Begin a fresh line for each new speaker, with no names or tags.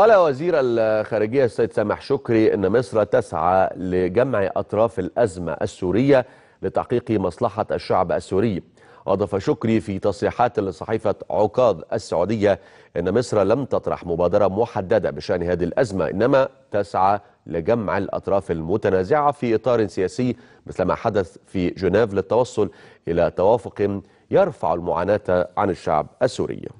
قال وزير الخارجية السيد سامح شكري أن مصر تسعى لجمع أطراف الأزمة السورية لتحقيق مصلحة الشعب السوري أضاف شكري في تصريحات لصحيفة عكاظ السعودية أن مصر لم تطرح مبادرة محددة بشأن هذه الأزمة إنما تسعى لجمع الأطراف المتنازعة في إطار سياسي مثل ما حدث في جنيف للتوصل إلى توافق يرفع المعاناة عن الشعب السوري